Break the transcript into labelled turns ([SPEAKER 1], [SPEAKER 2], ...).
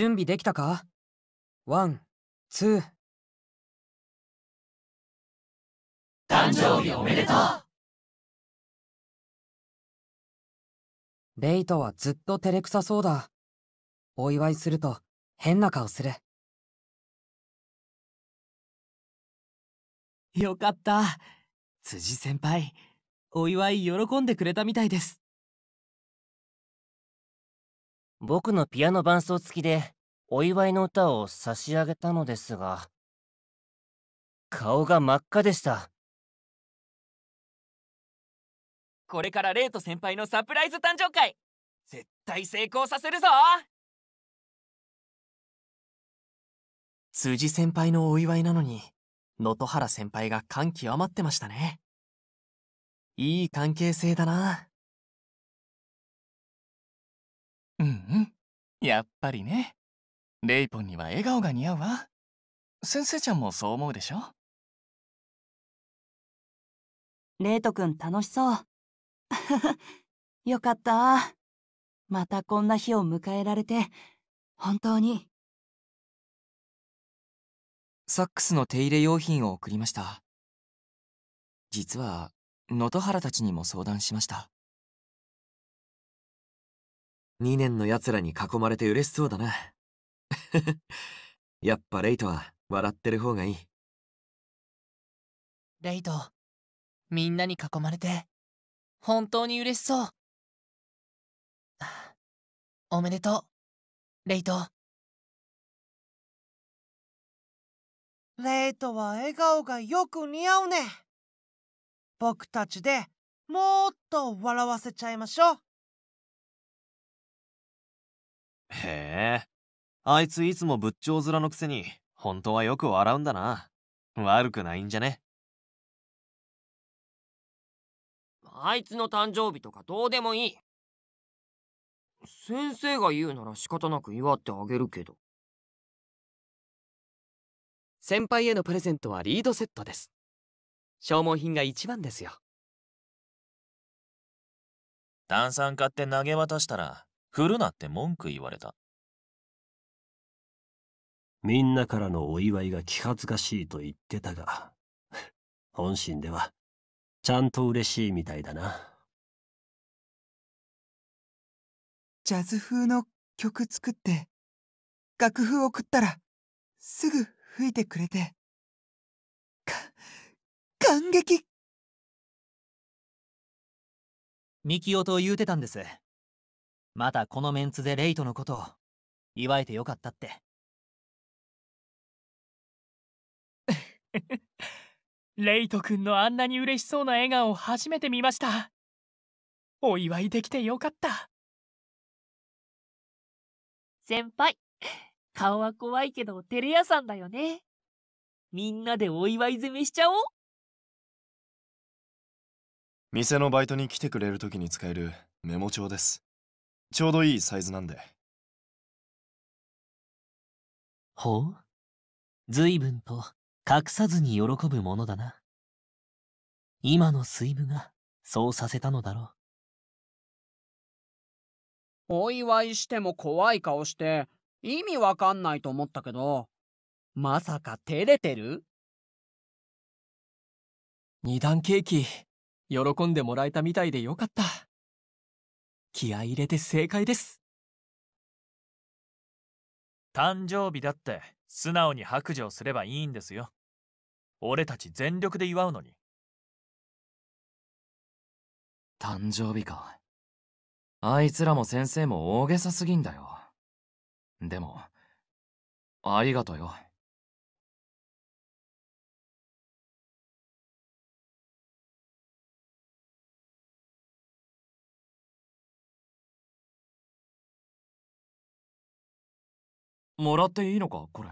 [SPEAKER 1] 準備できたかワン、ツー。誕生日おめでとうレイトはずっと照れくさそうだ。お祝いすると変な顔する。よかった。辻先輩、お祝い喜んでくれたみたいです。僕のピアノ伴奏付きでお祝いの歌を差し上げたのですが、顔が真っ赤でした。これからレイト先輩のサプライズ誕生会絶対成功させるぞ辻先輩のお祝いなのに能登原先輩が感極まってましたねいい関係性だなうんうんやっぱりねレイポンには笑顔が似合うわ先生ちゃんもそう思うでしょレイトくん楽しそう よかったまたこんな日を迎えられて本当にサックスの手入れ用品を送りました実は能登原たちにも相談しました2年の奴らに囲まれて嬉しそうだな。やっぱレイトは笑ってる方がいい。レイト、みんなに囲まれて、本当に嬉しそう。おめでとう、レイト。レイトは笑顔がよく似合うね。僕たちでもっと笑わせちゃいましょう。へえ。あいついつも仏頂面のくせに、本当はよく笑うんだな。悪くないんじゃねあいつの誕生日とかどうでもいい。先生が言うなら仕方なく祝ってあげるけど。先輩へのプレゼントはリードセットです。消耗品が一番ですよ。炭酸買って投げ渡したら振るなって文句言われた。みんなからのお祝いが気恥ずかしいと言ってたが、本心では、ちゃんと嬉しいみたいだな。ジャズ風の曲作って、楽譜送ったら、すぐ吹いてくれて、か、感激ミキオと言うてたんです。またこのメンツでレイトのことを祝えてよかったって レイトくんのあんなに嬉しそうな笑顔を初めて見ましたお祝いできてよかった先輩顔は怖いけど照れ屋さんだよねみんなでお祝い攻めしちゃおう店のバイトに来てくれる時に使えるメモ帳ですちょうどいいサイズなんでほう随分と隠さずに喜ぶものだな今の水分がそうさせたのだろうお祝いしても怖い顔して意味わかんないと思ったけどまさか照れてる二段ケーキ喜んでもらえたみたいでよかった。気合入れて正解です誕生日だって素直に白状すればいいんですよ俺たち全力で祝うのに誕生日かあいつらも先生も大げさすぎんだよでもありがとよもらっていいのかこれ。